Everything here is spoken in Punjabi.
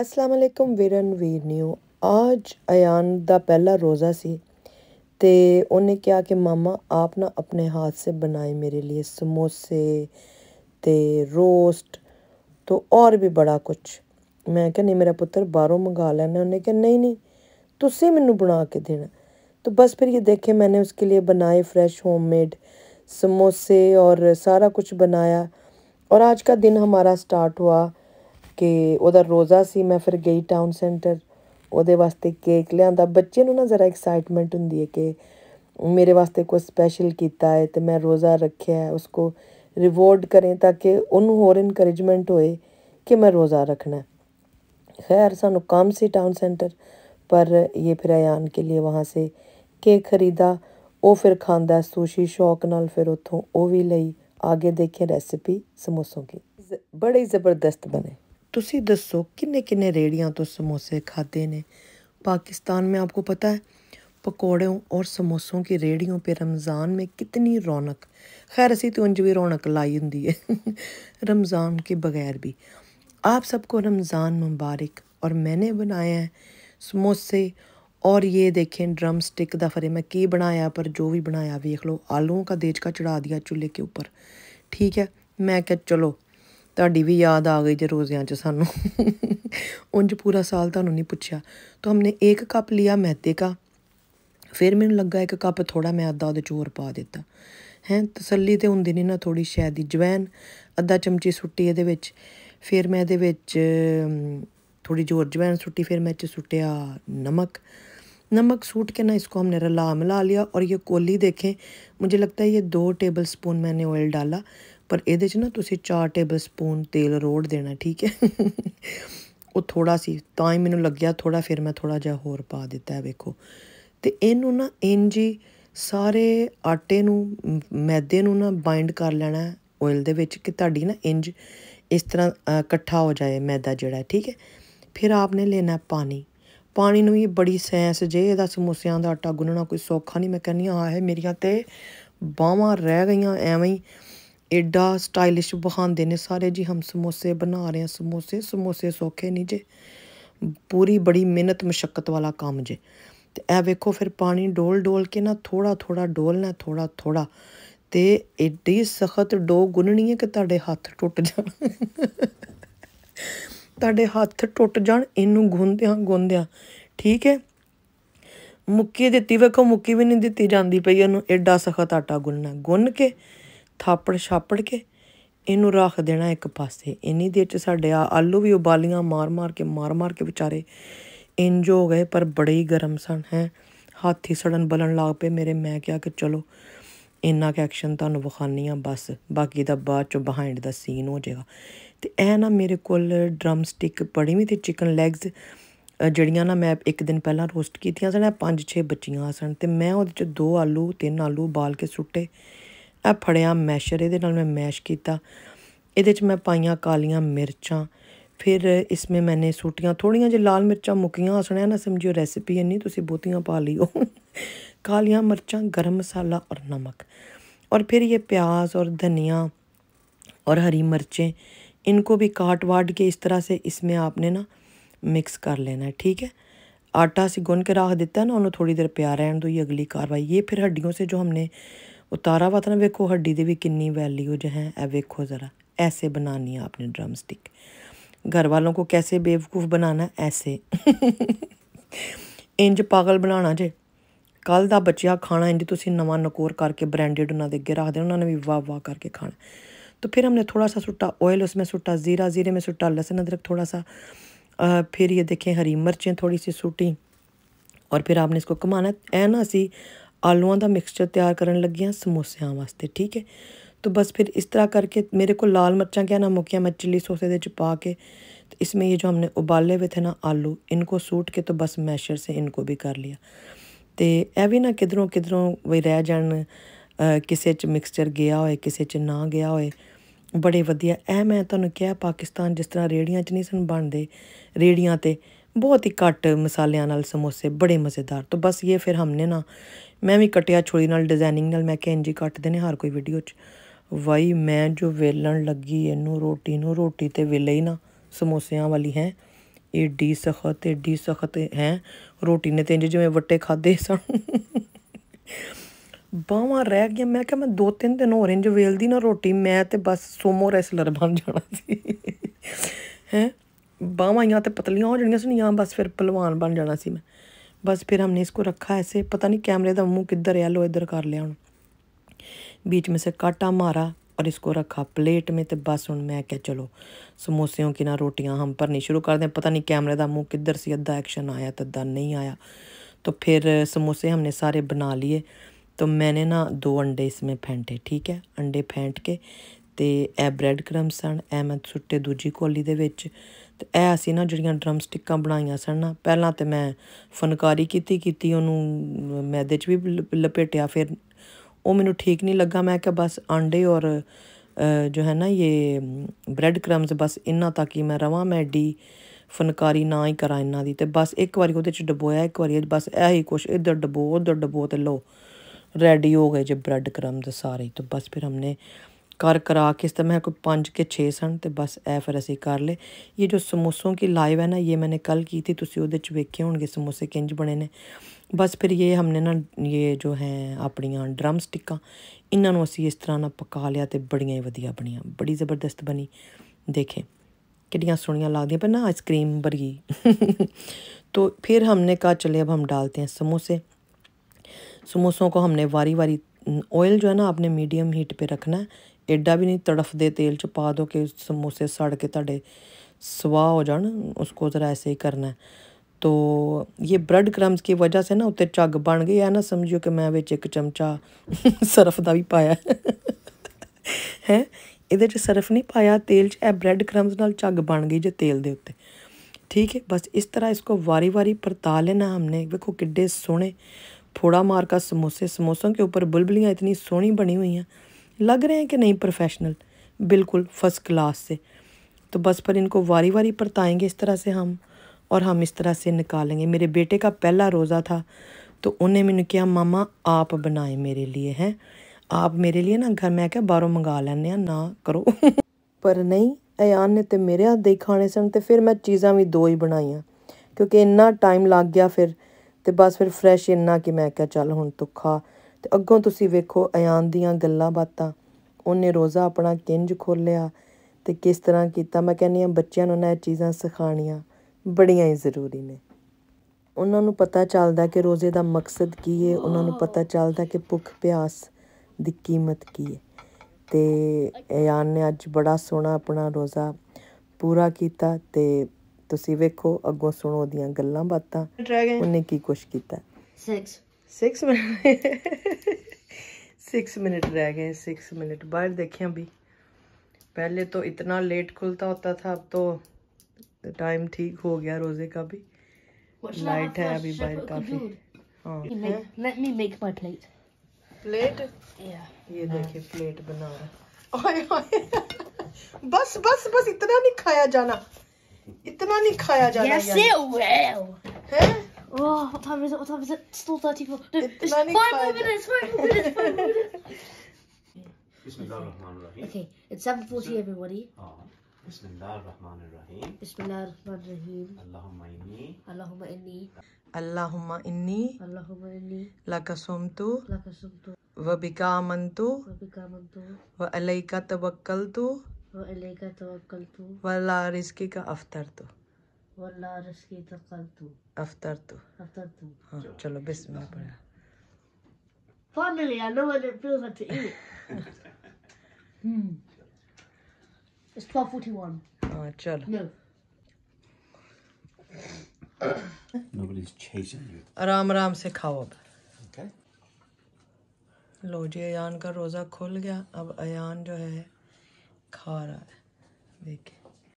ਅਸਲਾਮ ਅਲੈਕਮ ਵੀਰਨ ਵੀਰ ਨਿਓ आज अन का पहला रोज़ा सी तो उन्हें ਕਿਹਾ कि मामा आप ना अपने हाथ से बनाए मेरे लिए समोसे ਤੇ ਰੋਸਟ तो और भी बड़ा कुछ मैं क्या नहीं मेरा पुत्र बाहरों मंगा लेना उन्हें क्या नहीं नहीं तुसी मैनू बना के देना तो बस फिर ये देखे मैंने उसके लिए बनाए फ्रैश होम मेड समोसे और सारा कुछ बनाया और आज का दिन हमारा स्टार्ट हुआ ਕਿ ਉਹਦਾ ਰੋਜ਼ਾ ਸੀ ਮੈਂ ਫਿਰ ਗਈ ਟਾਊਨ ਸੈਂਟਰ ਉਹਦੇ ਵਾਸਤੇ ਕੇਕ ਲਿਆਂਦਾ ਬੱਚੇ ਨੂੰ ਨਾ ਜ਼ਰਾ ਐਕਸਾਈਟਮੈਂਟ ਹੁੰਦੀ ਹੈ ਕਿ ਮੇਰੇ ਵਾਸਤੇ ਕੁਝ ਸਪੈਸ਼ਲ ਕੀਤਾ ਹੈ ਤੇ ਮੈਂ ਰੋਜ਼ਾ ਰੱਖਿਆ ਹੈ ਉਸਕੋ ਰਿਵਾਰਡ ਕਰੇ ਤਾਂ ਕਿ ਉਹਨੂੰ ਹੋਰ ਇਨਕਰੇਜਮੈਂਟ ਹੋਏ ਕਿ ਮੈਂ ਰੋਜ਼ਾ ਰੱਖਣਾ ਖੈਰ ਸਾਨੂੰ ਕੰਮ ਸੀ ਟਾਊਨ ਸੈਂਟਰ ਪਰ ਇਹ ਫਿਰ ਆਨ ਕੇ ਲਈ ਵਹਾਂ ਸੇ ਕੇਕ ਖਰੀਦਾ ਉਹ ਫਿਰ ਖਾਂਦਾ ਸੂਸ਼ੀ ਸ਼ੌਕ ਨਾਲ ਫਿਰ ਉਥੋਂ ਉਹ ਵੀ ਲਈ ਅੱਗੇ ਦੇਖੇ ਰੈਸਿਪੀ ਸਮੋਸੋਂ ਕੀ ਬੜੇ ਜ਼ਬਰਦਸਤ ਬਣੇ ਤੁਸੀਂ ਦੱਸੋ ਕਿੰਨੇ ਕਿੰਨੇ ਰੇੜੀਆਂ ਤੋਂ ਸਮੋਸੇ ਖਾਦੇ ਨੇ पाकिस्तान में आपको पता है पकौड़ों और समोसों की रेहड़ियों पे रमज़ान में कितनी रौनक खैर असी तो उंज भी रौनक लाई होंगी है रमज़ान के बगैर भी आप सबको रमज़ान मुबारक और मैंने बनाया है समोसे और ये देखें ड्रम स्टिक का फरे मैं की बनाया पर जो भी बनाया वेख लो आलुओं का का चढ़ा दिया चूल्हे के ऊपर ठीक है मैं क्या चलो ਤੁਹਾਡੀ ਵੀ ਯਾਦ ਆ ਗਈ ਜੇ ਰੋਜ਼ਿਆਂ 'ਚ ਸਾਨੂੰ ਉੰਜ ਪੂਰਾ ਸਾਲ ਤੁਹਾਨੂੰ ਨਹੀਂ ਪੁੱਛਿਆ ਤਾਂ हमने एक कप लिया ਮੈਦੇ का ਫਿਰ ਮੈਨੂੰ ਲੱਗਾ ਇੱਕ ਕੱਪ ਥੋੜਾ ਮੈਂ ਅੱਧਾ ਉਹਦੇ ਚੋਰ ਪਾ ਦਿੱਤਾ ਹੈ ਤਸੱਲੀ ਤੇ ਹੁੰਦੀ ਨਹੀਂ ਨਾ ਥੋੜੀ ਸ਼ਹਿਦ ਦੀ ਜਵੈਨ ਅੱਧਾ ਚਮਚੀ ਸੁੱਟੀ ਇਹਦੇ ਵਿੱਚ ਫਿਰ ਮੈਂ ਇਹਦੇ ਵਿੱਚ ਥੋੜੀ ਜੋਰ ਜਵੈਨ ਸੁੱਟੀ ਫਿਰ ਮੈਂ ਚ ਸੁੱਟਿਆ ਨਮਕ ਨਮਕ ਸੁੱਟ ਕੇ ਨਾ इसको हमने ਰਲਾ ਮਿਲਾ लिया और ये ਕੋਲੀ ਦੇਖੇ ਮੈਨੂੰ ਲੱਗਦਾ ਇਹ ये ਟੇਬਲ ਸਪੂਨ ਮੈਂਨੇ मैंने ऑयल डाला ਪਰ ਇਹਦੇ 'ਚ ਨਾ ਤੁਸੀਂ 4 ਟੇਬਲ ਸਪੂਨ ਤੇਲ ਰੋੜ ਦੇਣਾ ਠੀਕ ਹੈ ਉਹ ਥੋੜਾ ਸੀ ਤਾਂ ਹੀ ਮੈਨੂੰ ਲੱਗਿਆ ਥੋੜਾ ਫਿਰ ਮੈਂ ਥੋੜਾ ਜਿਹਾ ਹੋਰ ਪਾ ਦਿੱਤਾ ਹੈ ਵੇਖੋ ਤੇ ਇਹਨੂੰ ਨਾ ਇੰਜ ਹੀ ਸਾਰੇ ਆਟੇ ਨੂੰ ਮੈਦੇ ਨੂੰ ਨਾ ਬਾਈਂਡ ਕਰ ਲੈਣਾ ਆਇਲ ਦੇ ਵਿੱਚ ਕਿ ਤੁਹਾਡੀ ਨਾ ਇੰਜ ਇਸ ਤਰ੍ਹਾਂ ਇਕੱਠਾ ਹੋ ਜਾਏ ਮੈਦਾ ਜਿਹੜਾ ਠੀਕ ਹੈ ਫਿਰ ਆਪਨੇ ਲੈਣਾ ਪਾਣੀ ਪਾਣੀ ਨੂੰ ਵੀ ਬੜੀ ਸੈਂਸ ਜੇ ਇਹਦਾ ਸਮੋਸਿਆਂ ਦਾ ਆਟਾ ਗੁੰਨਣਾ ਕੋਈ ਸੌਖਾ ਨਹੀਂ ਮੈਂ ਕਹਿੰਨੀ ਆ ਹੈ ਮੇਰੀਆਂ ਤੇ ਬਾਹਾਂ ਰਹਿ ਗਈਆਂ ਐਵੇਂ ਹੀ ਐਡਾ ਸਟਾਈਲਿਸ਼ ਬਹਾਉਂਦੇ ਨੇ ਸਾਰੇ ਜੀ ਹਮ ਸਮੋਸੇ ਬਣਾ ਰਹੇ ਹਾਂ ਸਮੋਸੇ ਸਮੋਸੇ ਸੋਖੇ ਨਹੀਂ ਜੇ ਪੂਰੀ ਬੜੀ ਮਿਹਨਤ ਮੁਸ਼ਕਲ ਵਾਲਾ ਕੰਮ ਜੇ ਤੇ ਇਹ ਵੇਖੋ ਫਿਰ ਪਾਣੀ ਡੋਲ ਡੋਲ ਕੇ ਨਾ ਥੋੜਾ ਥੋੜਾ ਡੋਲਣਾ ਥੋੜਾ ਥੋੜਾ ਤੇ ਐਡੀ ਸਖਤ ਡੋ ਗੁੰਨਣੀ ਹੈ ਕਿ ਤੁਹਾਡੇ ਹੱਥ ਟੁੱਟ ਜਾਣ ਤੁਹਾਡੇ ਹੱਥ ਟੁੱਟ ਜਾਣ ਇਹਨੂੰ ਗੁੰਦਿਆਂ ਗੁੰਦਿਆਂ ਠੀਕ ਹੈ ਮੁੱਕੀ ਦਿੱਤੀ ਵੇਖੋ ਮੁੱਕੀ ਵੀ ਨਹੀਂ ਦਿੱਤੀ ਜਾਂਦੀ ਪਈ ਇਹਨੂੰ ਐਡਾ ਸਖਤ ਆਟਾ ਗੁੰਨਣਾ ਗੁੰਨ ਕੇ ਥਾਪੜ ਛਾਪੜ ਕੇ ਇਹਨੂੰ ਰੱਖ ਦੇਣਾ ਇੱਕ ਪਾਸੇ ਇੰਨੀ ਦੇਰ ਚ ਸਾਡੇ ਆ ਆਲੂ ਵੀ ਉਬਾਲੀਆਂ ਮਾਰ-ਮਾਰ ਕੇ ਮਾਰ-ਮਾਰ ਕੇ ਵਿਚਾਰੇ ਇੰਜ ਹੋ ਗਏ ਪਰ ਬੜੇ ਹੀ ਗਰਮ ਸਨ ਹੈ ਹੱਥ ਹੀ ਸੜਨ ਬਲਣ ਲੱਗ ਪਏ ਮੇਰੇ ਮੈਂ ਕਿਹਾ ਕਿ ਚਲੋ ਇੰਨਾ ਕਿ ਐਕਸ਼ਨ ਤੁਹਾਨੂੰ ਵਿਖਾਨੀ ਆ ਬਸ ਬਾਕੀ ਦਾ ਬਾਅਦ ਚ ਬਿਹਾਈਂਡ ਦਾ ਸੀਨ ਹੋ ਜਾਏਗਾ ਤੇ ਇਹ ਨਾ ਮੇਰੇ ਕੋਲ ਡਰਮ ਸਟਿਕ ਪੜੀ ਵੀ ਤੇ ਚਿਕਨ ਲੈਗਸ ਜਿਹੜੀਆਂ ਨਾ ਮੈਂ ਇੱਕ ਦਿਨ ਪਹਿਲਾਂ ਰੋਸਟ ਕੀਤੀਆਂ ਸਨ ਇਹ 5-6 ਬੱਚੀਆਂ ਸਨ ਤੇ ਮੈਂ ਉਹਦੇ ਚ ਦੋ ਆਲੂ ਤਿੰਨ ਆਲੂ ਬਾਲ ਕੇ ਸੁੱਟੇ यह फड़िया मैशर ये मैं मैश किया ये मैं पाइया कालिया मिर्चा फिर इसमें मैंने सुटिया थोड़िया जो लाल मिर्चा मुकिया सुनया ना समझियो रैसिपी इन्नी तुम बहुतियाँ पा लियो कालिया मिर्चा गर्म मसाला और नमक और फिर ये प्याज और धनिया और हरी मिर्चें इनको भी काट वाट के इस तरह से इसमें आपने ना मिक्स कर लेना है ठीक है आटा से गुन के रख देता है ना उन्होंने थोड़ी देर प्यार रहन दो ये अगली कार्रवाई ये फिर हड्डियों से जो हमने उतारा हुआ था ना वेखो हड्डी की भी किन्नी वैल्यूज हैं ए वेखो ज़रा ऐसे बनानी है आपने ड्रम स्टिक घर वालों को कैसे बेवकूफ़ बनाना ऐसे इंज पागल ਬਣਾਣਾ ਜੇ कल का बचिया खाना इंज ਤੁਸੀਂ नवा नकोर करके ब्रांडेड उन्होंने अगर रख ਰੱਖ उन्होंने भी वाह वाह करके खाना तो फिर हमने थोड़ा सा सुट्टा ऑयल उसमें सुट्टा ज़ीरा ज़ीरे में सुट्टा लहसुन अदरक थोड़ा सा आ, फिर ये देखें हरी मिर्चें थोड़ी सी सूटी और फिर आपने इसको कमाना है ना सी ਆਲੂਆਂ ਦਾ ਮਿਕਸਚਰ ਤਿਆਰ ਕਰਨ ਲੱਗੀ ਸਮੋਸਿਆਂ ਵਾਸਤੇ ਠੀਕ ਹੈ ਤੋ ਬਸ ਫਿਰ ਇਸ ਤਰ੍ਹਾਂ ਕਰਕੇ ਮੇਰੇ ਕੋਲ ਲਾਲ ਮਿਰਚਾਂ क्या ਨਾ ਮੁਕੀਆਂ मैं ਸੋਸੇ ਦੇ ਇਹਦੇ ਚ ਪਾ ਕੇ ਇਸ इसमें ਇਹ ਜੋ हमने ਉਬਾਲੇ ਹੋਏ थे ਨਾ ਆਲੂ इनको ਸੂਟ ਕੇ ਤੋ ਬਸ ਮੈਸ਼ਰ से इनको भी ਕਰ ਲਿਆ ਤੇ ਇਹ ਵੀ ਨਾ ਕਿਧਰੋਂ ਕਿਧਰੋਂ ਵੀ ਰਹਿ ਜਾਣ ਕਿਸੇ ਚ ਮਿਕਸਚਰ ਗਿਆ ਹੋਏ ਕਿਸੇ ਚ ਨਾ ਗਿਆ ਹੋਏ ਬੜੇ ਵਧੀਆ ਇਹ ਮੈਂ ਤੁਹਾਨੂੰ ਕਿਹਾ ਪਾਕਿਸਤਾਨ ਜਿਸ ਤਰ੍ਹਾਂ ਰੇੜੀਆਂ 'ਚ ਨਹੀਂ ਸਨ ਬਣਦੇ ਰੇੜੀਆਂ ਤੇ ਬਹੁਤ ਹੀ ਘੱਟ ਮਸਾਲਿਆਂ ਨਾਲ ਸਮੋਸੇ ਬੜੇ ਮਜ਼ੇਦਾਰ ਤੋਂ ਬਸ ਇਹ ਫਿਰ ਹਮਨੇ ਨਾ ਮੈਂ ਵੀ ਕਟਿਆ ਛੁਰੀ ਨਾਲ ਡਿਜ਼ਾਈਨਿੰਗ ਨਾਲ ਮੈਂ ਕਿਹਾ ਇੰਜ ਕੱਟਦੇ ਨੇ ਹਰ ਕੋਈ ਵੀਡੀਓ 'ਚ ਵਾਈ ਮੈਂ ਜੋ ਵੇਲਣ ਲੱਗੀ ਇਹਨੂੰ ਰੋਟੀ ਨੂੰ ਰੋਟੀ ਤੇ ਵੇਲੇ ਹੀ ਨਾ ਸਮੋਸਿਆਂ ਵਾਲੀ ਹੈ ਏਡੀ ਸਖਤ ਏਡੀ ਸਖਤ ਹੈ ਰੋਟੀ ਨੇ ਤੇ ਇੰਜ ਜਿਵੇਂ ਵੱਟੇ ਖਾਦੇ ਸਨ ਬਾਵਾ ਰਹਿ ਗਿਆ ਮੈਂ ਕਿਹਾ ਮੈਂ ਦੋ ਤਿੰਨ ਦਿਨ ਹੋਰ ਇੰਜ ਵੇਲਦੀ ਨਾ ਰੋਟੀ ਮੈਂ ਤੇ ਬਸ ਸੋਮੋ ਰੈਸਲਰ ਬਣ ਜਾਣਾ ਸੀ ਹੈ ਬਾਹਾਂ ਆਈਆਂ ਤੇ ਪਤਲੀਆਂ ਹੋ ਜਣੀਆਂ ਸੁਣੀਆਂ ਬਸ ਫਿਰ ਪਹਿਲਵਾਨ ਬਣ ਜਾਣਾ ਸੀ ਮੈਂ ਬਸ ਫਿਰ ਹਮਨੇ ਇਸਕੋ ਰੱਖਾ ਐਸੇ ਪਤਾ ਨਹੀਂ ਕੈਮਰੇ ਦਾ ਮੂੰਹ ਕਿੱਧਰ ਐ ਲੋ ਇਧਰ ਕਰ ਲਿਆ ਹੁਣ ਬੀਚ ਵਿੱਚ ਸੇ ਕਾਟਾ ਮਾਰਾ ਔਰ ਇਸਕੋ ਰੱਖਾ ਪਲੇਟ ਮੇ ਤੇ ਬਸ ਹੁਣ ਮੈਂ ਕਿਹਾ ਚਲੋ ਸਮੋਸਿਆਂ ਕਿਨਾਂ ਰੋਟੀਆਂ ਹਮ ਪਰਨੀ ਸ਼ੁਰੂ ਕਰਦੇ ਪਤਾ ਨਹੀਂ ਕੈਮਰੇ ਦਾ ਮੂੰਹ ਕਿੱਧਰ ਸੀ ਅੱਧਾ ਐਕਸ਼ਨ ਆਇਆ ਤਾਂ ਦਾ ਨਹੀਂ ਆਇਆ ਤਾਂ ਫਿਰ ਸਮੋਸੇ ਹਮਨੇ ਸਾਰੇ ਬਣਾ ਲਏ ਤਾਂ ਮੈਨੇ ਨਾ ਦੋ ਅੰਡੇ ਇਸ ਮੇ ਫੈਂਟੇ ਠੀਕ ਹੈ ਅੰਡੇ ਫੈਂਟ ਕੇ ਤੇ ਐ ਬ੍ਰੈਡ ਕ੍ਰੰਮਸ ਹਨ ਐ ਸੁੱਟੇ ਦੂਜੀ ਕੋਲੀ ਦੇ ਵਿੱਚ ਤੇ ਇਹ ਅਸੀਂ ਨਾ ਜਿਹੜੀਆਂ ਡਰਮ ਸਟਿੱਕਾਂ ਬਣਾਈਆਂ ਸਨ ਨਾ ਪਹਿਲਾਂ ਤੇ ਮੈਂ ਫਨਕਾਰੀ ਕੀਤੀ ਕੀਤੀ ਉਹਨੂੰ ਮੈਦੇ 'ਚ ਵੀ ਲਪੇਟਿਆ ਫਿਰ ਉਹ ਮੈਨੂੰ ਠੀਕ ਨਹੀਂ ਲੱਗਾ ਮੈਂ ਕਿਹਾ ਬਸ ਆਂਡੇ ਔਰ ਜੋ ਹੈ ਨਾ ਇਹ ਬ੍ਰੈਡ ਕ੍ਰੰਬਸ ਬਸ ਇੰਨਾ ਤੱਕ ਹੀ ਮੈਂ ਰਵਾਂ ਮੈਂ ਡੀ ਫਨਕਾਰੀ ਨਾ ਹੀ ਕਰਾਂ ਇਹਨਾਂ ਦੀ ਤੇ ਬਸ ਇੱਕ ਵਾਰੀ ਉਹਦੇ 'ਚ ਡਬੋਇਆ ਇੱਕ ਵਾਰੀ ਬਸ ਐਹੀ ਕੁਛ ਇੱਧਰ ਡਬੋ ਉੱਧਰ ਡਬੋ ਤੇ ਲੋ ਰੈਡੀ ਹੋ ਗਏ ਜੇ ਬ੍ਰੈਡ ਕ੍ਰੰਬਸ ਸਾਰੇ ਤੇ ਬਸ ਫਿਰ ਹਮਨੇ ਕਰ ਕਰਾ ਕੇ इस तरह मेरे कोई पाँच के छे सन तो बस ए फिर असी कर ले ये जो समोसों की लाइव है ना ये मैंने कल की थी तुम वेखे हो समोसे किंज बने ने बस फिर ये हमने ना ये जो है अपन ड्रम स्टिका इन्होंने असी इस तरह ना पका लिया तो बड़िया ही वधिया बनिया बड़ी जबरदस्त बनी देखें कि सोहनियाँ लगदियाँ पर ना आइसक्रीम वर्गी तो फिर हमने कहा चले अब हम डालते हैं समोसे समोसों को हमने वारी वारी ऑयल जो है ना आपने मीडियम हीट पे रखना है ਐਡਾ ਵੀ ਨਹੀਂ ਤੜਫਦੇ ਤੇਲ 'ਚ ਪਾ ਦੋ कि समोसे सड़ के ਤੁਹਾਡੇ सवा हो जान उसको ज़रा ऐसे ही करना है तो ये ब्रेड क्रम्स की वजह से ना उत्ते झग बन गई है ना समझियो कि मैं ਵਿੱਚ ਇੱਕ ਚਮਚਾ ਸਰਫ ਦਾ ਵੀ ਪਾਇਆ ਹੈ ਇਹਦੇ 'ਚ ਸਰਫ ਨਹੀਂ ਪਾਇਆ ਤੇਲ 'ਚ ਇਹ ਬ੍ਰੈਡ ਕ੍ਰਮਸ ਨਾਲ ਝੱਗ ਬਣ ਗਈ ਜੇ ਤੇਲ ਦੇ ਉੱਤੇ ठीक है बस इस तरह इसको वारी वारी परता लेना हमने देखो किड्डे सोने फोड़ा मार का समोसे समोसों के ऊपर बुलबुलियाँ इतनी सोहनी बनी हुई हैं लग रहे हैं कि नहीं प्रोफेशनल बिल्कुल फर्स्ट क्लास से तो बस पर इनको वारी वारी परताएंगे इस तरह से हम और हम इस तरह से निकालेंगे मेरे बेटे का पहला रोज़ा था तो उन्हें मैंने कहा मामा आप बनाए मेरे लिए हैं आप मेरे लिए ना घर मैं क्या बाहरों मंगा लैने हाँ, ना करो पर नहीं अयान ने तो मेरे हाथ ही खाने सन तो फिर मैं चीज़ा भी दो ही बनाई क्योंकि इन्ना टाइम लग गया फिर तो बस फिर फ्रैश इन्ना कि मैं क्या चल हूँ तो खा ਤੇ ਅੱਗੋਂ ਤੁਸੀਂ ਵੇਖੋ ਆਯਾਨ ਦੀਆਂ ਗੱਲਾਂ ਬਾਤਾਂ ਉਹਨੇ ਰੋਜ਼ਾ ਆਪਣਾ ਕਿੰਜ ਖੋਲਿਆ ਤੇ ਕਿਸ ਤਰ੍ਹਾਂ ਕੀਤਾ ਮੈਂ ਕਹਿੰਨੀ ਆ ਬੱਚਿਆਂ ਨੂੰ ਨਾ ਇਹ ਚੀਜ਼ਾਂ ਸਿਖਾਣੀਆਂ ਬੜੀਆਂ ਹੀ ਜ਼ਰੂਰੀ ਨੇ ਉਹਨਾਂ ਨੂੰ ਪਤਾ ਚੱਲਦਾ ਕਿ ਰੋਜ਼ੇ ਦਾ ਮਕਸਦ ਕੀ ਹੈ ਉਹਨਾਂ ਨੂੰ ਪਤਾ ਚੱਲਦਾ ਕਿ ਭੁੱਖ ਪਿਆਸ ਦੀ ਕੀਮਤ ਕੀ ਹੈ ਤੇ ਆਯਾਨ ਨੇ ਅੱਜ ਬੜਾ ਸੋਹਣਾ ਆਪਣਾ ਰੋਜ਼ਾ ਪੂਰਾ ਕੀਤਾ ਤੇ ਤੁਸੀਂ ਵੇਖੋ ਅੱਗੋਂ ਸੁਣੋ ਉਹਦੀਆਂ ਗੱਲਾਂ ਬਾਤਾਂ ਉਹਨੇ ਕੀ ਕੁਛ ਕੀਤਾ 6 सिक्स मिनट सिक्स मिनट रह गए सिक्स मिनट बाहर देखें अभी पहले तो इतना लेट खुलता होता था अब तो टाइम ठीक हो गया रोज़े का भी लाइट है अभी बाहर काफ़ी हाँ let me make my plate plate ये देखिए प्लेट बना रहा बस बस बस इतना नहीं खाया जाना इतना नहीं खाया जाना Oh, what time is it? What time is it? still 34. No, it's, it's 95. five more minutes, five more minutes, five more minutes. Okay, it's 7.40 everybody. Oh. Ah, Bismillahirrahmanirrahim. Bismillahirrahmanirrahim. Allahumma inni. Allahumma inni. Allahumma inni. Allahumma inni. Laka sumtu. Laka sumtu. Wabika amantu. Wabika amantu. Wa alayka tawakkaltu. Wa alayka tawakkaltu. Wa la rizqika aftartu. अफ्तरतु अफ्तरतु हाँ चलो बिस्मिल्लाह पढ़ा Finally, I know what it feels like to eat. hmm. It's 12.41. Oh, चलो. No. Nobody's chasing you. आराम आराम से खाओ अब. Okay. लो जी अयान का रोज़ा खुल गया अब अयान जो है खा रहा है देखिए